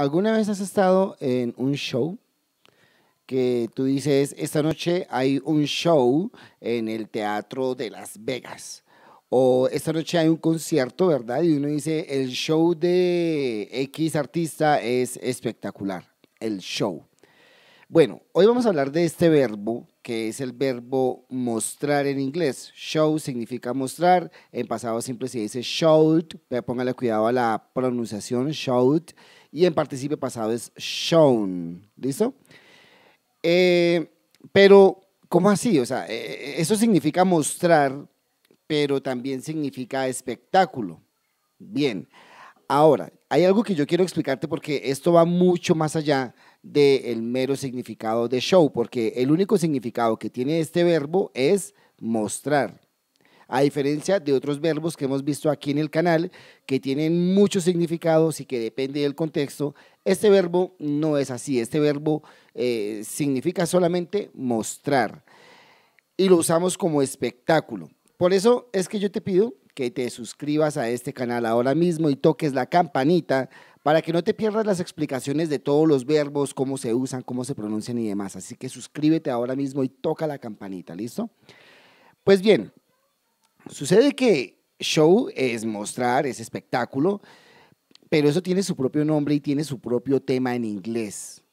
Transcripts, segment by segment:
¿Alguna vez has estado en un show que tú dices, esta noche hay un show en el Teatro de Las Vegas? O esta noche hay un concierto, ¿verdad? Y uno dice, el show de X artista es espectacular, el show. Bueno, hoy vamos a hablar de este verbo, que es el verbo mostrar en inglés. Show significa mostrar, en pasado simple se dice showed, póngale cuidado a la pronunciación, showed y en participe pasado es shown. ¿Listo? Eh, pero, ¿cómo así? O sea, eh, eh, eso significa mostrar, pero también significa espectáculo. Bien. Ahora, hay algo que yo quiero explicarte porque esto va mucho más allá del mero significado de show, porque el único significado que tiene este verbo es mostrar a diferencia de otros verbos que hemos visto aquí en el canal, que tienen muchos significados y que depende del contexto, este verbo no es así, este verbo eh, significa solamente mostrar y lo usamos como espectáculo. Por eso es que yo te pido que te suscribas a este canal ahora mismo y toques la campanita para que no te pierdas las explicaciones de todos los verbos, cómo se usan, cómo se pronuncian y demás. Así que suscríbete ahora mismo y toca la campanita, ¿listo? Pues bien, Sucede que show es mostrar, es espectáculo, pero eso tiene su propio nombre y tiene su propio tema en inglés.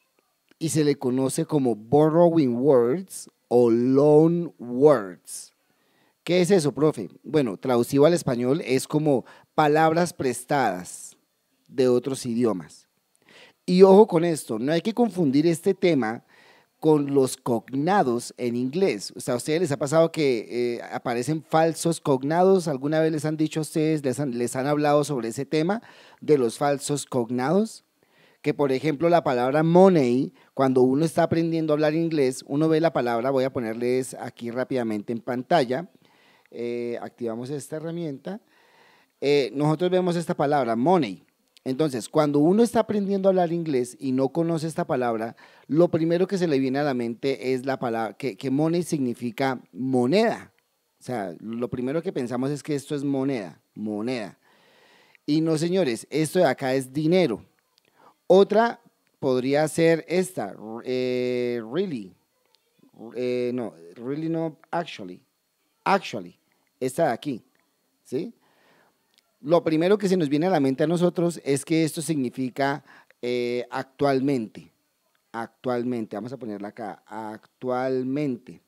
Y se le conoce como borrowing words o loan words. ¿Qué es eso, profe? Bueno, traducido al español es como palabras prestadas de otros idiomas. Y ojo con esto, no hay que confundir este tema con los cognados en inglés. O sea, ¿a ustedes les ha pasado que eh, aparecen falsos cognados? ¿Alguna vez les han dicho a ustedes, les han, hablado sobre ese tema de los falsos cognados? Que por ejemplo la palabra money, cuando uno está aprendiendo a hablar inglés, uno ve la palabra, voy a ponerles aquí rápidamente en pantalla, eh, activamos esta herramienta, eh, nosotros vemos esta palabra money entonces, cuando uno está aprendiendo a hablar inglés y no conoce esta palabra, lo primero que se le viene a la mente es la palabra que, money significa moneda. O sea, lo primero que pensamos es que esto es moneda, moneda. Y no, señores, esto de acá es dinero. Otra podría ser esta, eh, really. Eh, no, really no, actually. Actually, esta de aquí. ¿Sí? lo primero que se nos viene a la mente a nosotros es que esto significa eh, actualmente. Actualmente, vamos a ponerla acá, actualmente.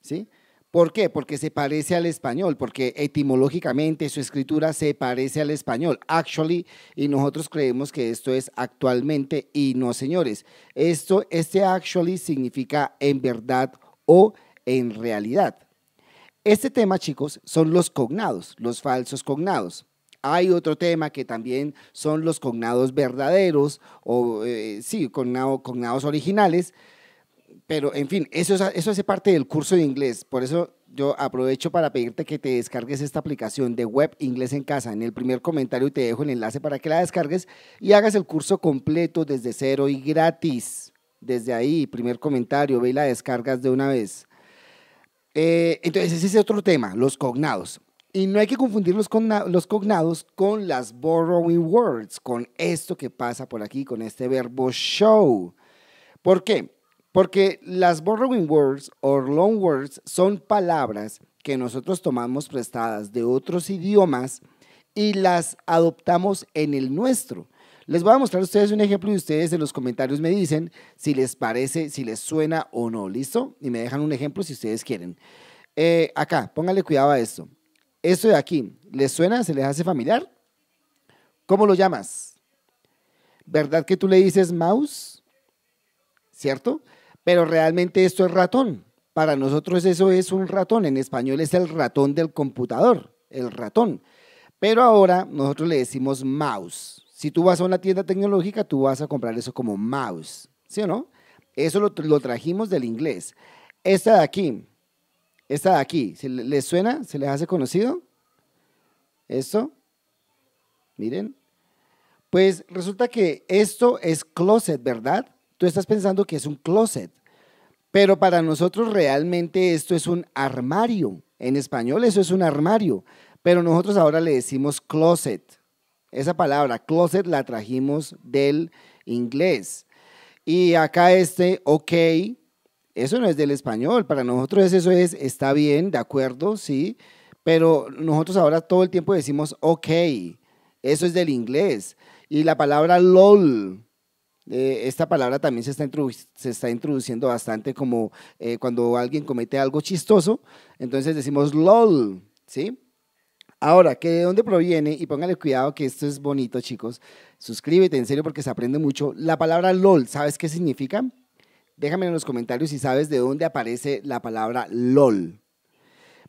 ¿Sí? ¿Por qué? Porque se parece al español, porque etimológicamente su escritura se parece al español, actually, y nosotros creemos que esto es actualmente y no, señores. Esto, este actually significa en verdad o en realidad. Este tema, chicos, son los cognados, los falsos cognados. Hay otro tema que también son los cognados verdaderos o, eh, sí, cognados originales. Pero, en fin, eso, eso hace parte del curso de inglés. Por eso yo aprovecho para pedirte que te descargues esta aplicación de web inglés en casa. En el primer comentario te dejo el enlace para que la descargues y hagas el curso completo desde cero y gratis. Desde ahí, primer comentario, ve y la descargas de una vez. Eh, entonces, ese es otro tema, los cognados. Y no hay que confundir los, los cognados con las borrowing words, con esto que pasa por aquí, con este verbo show. ¿Por qué? Porque las borrowing words o loan words son palabras que nosotros tomamos prestadas de otros idiomas y las adoptamos en el nuestro. Les voy a mostrar a ustedes un ejemplo y ustedes en los comentarios me dicen si les parece, si les suena o no, ¿listo? Y me dejan un ejemplo si ustedes quieren. Eh, acá, pónganle cuidado a esto. Esto de aquí, ¿les suena? ¿Se les hace familiar? ¿Cómo lo llamas? ¿Verdad que tú le dices mouse? ¿Cierto? Pero realmente esto es ratón. Para nosotros eso es un ratón. En español es el ratón del computador, el ratón. Pero ahora nosotros le decimos mouse. Si tú vas a una tienda tecnológica, tú vas a comprar eso como mouse, ¿sí o no? Eso lo, trajimos del inglés. Esta de aquí, esta de aquí, ¿se ¿les suena? ¿Se les hace conocido? Esto, miren. Pues resulta que esto es closet, ¿verdad? Tú estás pensando que es un closet, pero para nosotros realmente esto es un armario. En español eso es un armario, pero nosotros ahora le decimos closet. Esa palabra closet la trajimos del inglés. Y acá este ok, eso no es del español. Para nosotros eso es está bien, de acuerdo, sí. Pero nosotros ahora todo el tiempo decimos ok. Eso es del inglés. Y la palabra lol, eh, esta palabra también se está, se está introduciendo bastante como eh, cuando alguien comete algo chistoso, entonces decimos lol, ¿sí? Ahora, que de dónde proviene, y póngale cuidado que esto es bonito, chicos. Suscríbete, en serio, porque se aprende mucho. La palabra LOL, ¿sabes qué significa? Déjame en los comentarios si sabes de dónde aparece la palabra LOL.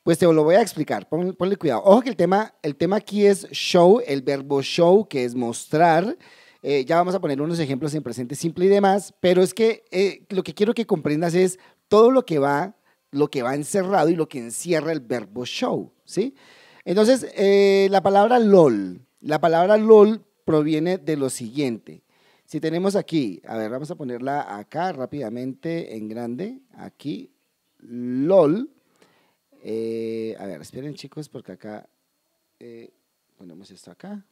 Pues te lo voy a explicar, ponle cuidado. Ojo que el tema, el tema aquí es show, el verbo show, que es mostrar. Eh, ya vamos a poner unos ejemplos en presente simple y demás, pero es que eh, lo que quiero que comprendas es todo lo que va, lo que va encerrado y lo que encierra el verbo show, ¿sí? sí entonces, eh, la palabra LOL, la palabra LOL proviene de lo siguiente. Si tenemos aquí, a ver, vamos a ponerla acá rápidamente en grande, aquí, LOL. Eh, a ver, esperen chicos, porque acá eh, ponemos esto acá.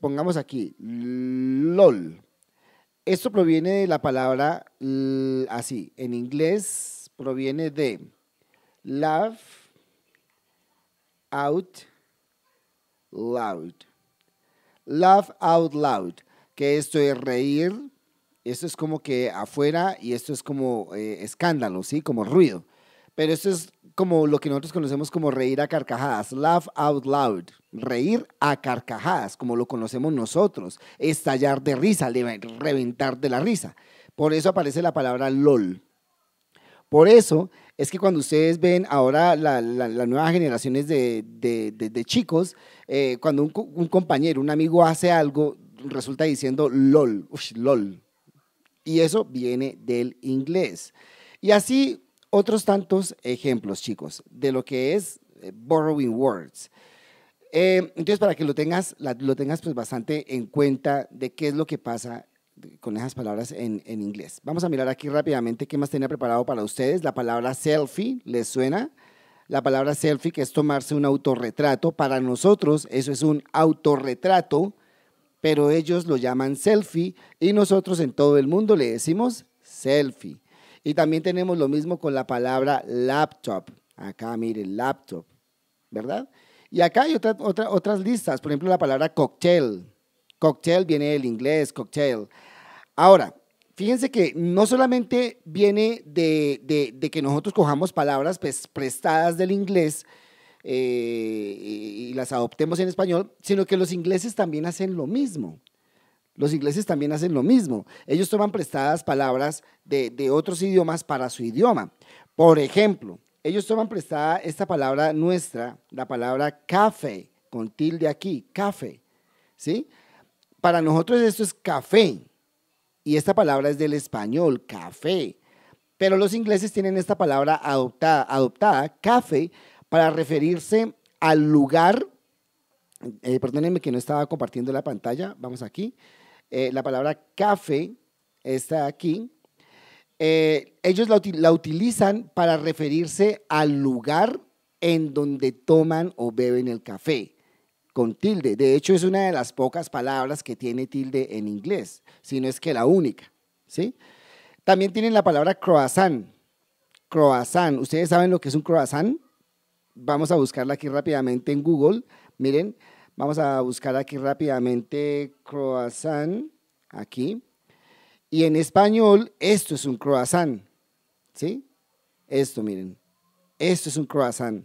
pongamos aquí, LOL. Esto proviene de la palabra así, en inglés proviene de love out loud. Laugh out loud, que esto es reír, esto es como que afuera y esto es como eh, escándalo, ¿sí? Como ruido. Pero esto es como lo que nosotros conocemos como reír a carcajadas, laugh out loud, reír a carcajadas, como lo conocemos nosotros, estallar de risa, reventar de la risa. Por eso aparece la palabra LOL, por eso es que cuando ustedes ven ahora las nuevas generaciones de, chicos, eh, cuando un, compañero, un amigo hace algo, resulta diciendo lol, lol. Y eso viene del inglés. Y así otros tantos ejemplos, chicos, de lo que es eh, borrowing words. Eh, entonces, para que lo tengas, lo tengas pues bastante en cuenta de qué es lo que pasa con esas palabras en, inglés. Vamos a mirar aquí rápidamente qué más tenía preparado para ustedes. La palabra selfie, ¿les suena? La palabra selfie, que es tomarse un autorretrato. Para nosotros eso es un autorretrato, pero ellos lo llaman selfie y nosotros en todo el mundo le decimos selfie. Y también tenemos lo mismo con la palabra laptop. Acá miren, laptop, ¿verdad? Y acá hay otras listas, por ejemplo la palabra cocktail. Cocktail viene del inglés, cocktail. Ahora, fíjense que no solamente viene de, que nosotros cojamos palabras pues, prestadas del inglés eh, y, las adoptemos en español, sino que los ingleses también hacen lo mismo. Los ingleses también hacen lo mismo. Ellos toman prestadas palabras de, otros idiomas para su idioma. Por ejemplo, ellos toman prestada esta palabra nuestra, la palabra café, con tilde aquí, café. ¿sí? Para nosotros esto es café, y esta palabra es del español, café. Pero los ingleses tienen esta palabra adoptada, café, para referirse al lugar, eh, perdónenme que no estaba compartiendo la pantalla, vamos aquí, eh, la palabra café está aquí, eh, ellos la utilizan para referirse al lugar en donde toman o beben el café con tilde. De hecho, es una de las pocas palabras que tiene tilde en inglés, si no es que la única. ¿sí? También tienen la palabra croissant. Croissant. ¿Ustedes saben lo que es un croissant? Vamos a buscarla aquí rápidamente en Google. Miren, vamos a buscar aquí rápidamente croissant. Aquí. Y en español, esto es un croissant. ¿Sí? Esto, miren. Esto es un croissant.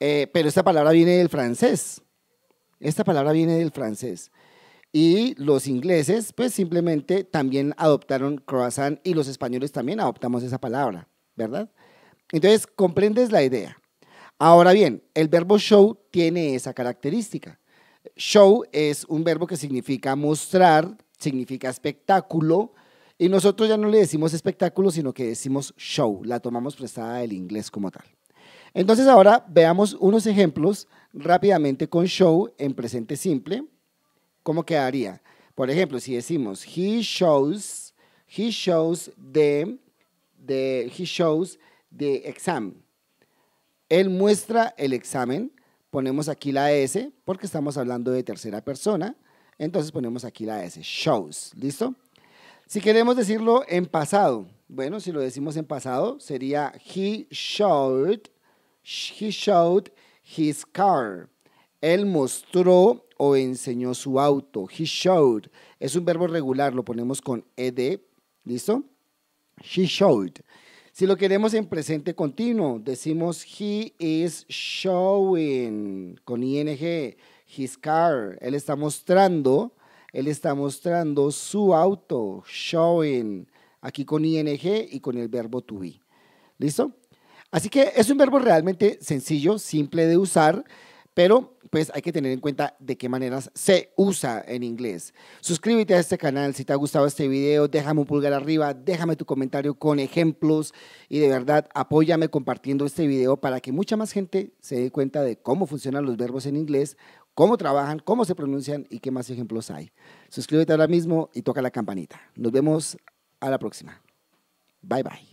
Eh, pero esta palabra viene del francés. Esta palabra viene del francés. Y los ingleses, pues simplemente también adoptaron croissant y los españoles también adoptamos esa palabra, ¿verdad? Entonces, comprendes la idea. Ahora bien, el verbo show tiene esa característica. Show es un verbo que significa mostrar, significa espectáculo, y nosotros ya no le decimos espectáculo, sino que decimos show, la tomamos prestada del inglés como tal. Entonces, ahora veamos unos ejemplos rápidamente con show en presente simple, ¿cómo quedaría? Por ejemplo, si decimos he shows, he shows the, he shows the exam. Él muestra el examen, ponemos aquí la S porque estamos hablando de tercera persona, entonces ponemos aquí la S, shows, ¿listo? Si queremos decirlo en pasado, bueno, si lo decimos en pasado sería he showed, he showed his car. Él mostró o enseñó su auto. He showed. Es un verbo regular, lo ponemos con ed. ¿Listo? He showed. Si lo queremos en presente continuo, decimos he is showing con ing his car. Él está mostrando, él está mostrando su auto, showing, aquí con ing y con el verbo to be. ¿Listo? Así que es un verbo realmente sencillo, simple de usar, pero pues hay que tener en cuenta de qué maneras se usa en inglés. Suscríbete a este canal si te ha gustado este video, déjame un pulgar arriba, déjame tu comentario con ejemplos y de verdad apóyame compartiendo este video para que mucha más gente se dé cuenta de cómo funcionan los verbos en inglés, cómo trabajan, cómo se pronuncian y qué más ejemplos hay. Suscríbete ahora mismo y toca la campanita. Nos vemos a la próxima. Bye bye.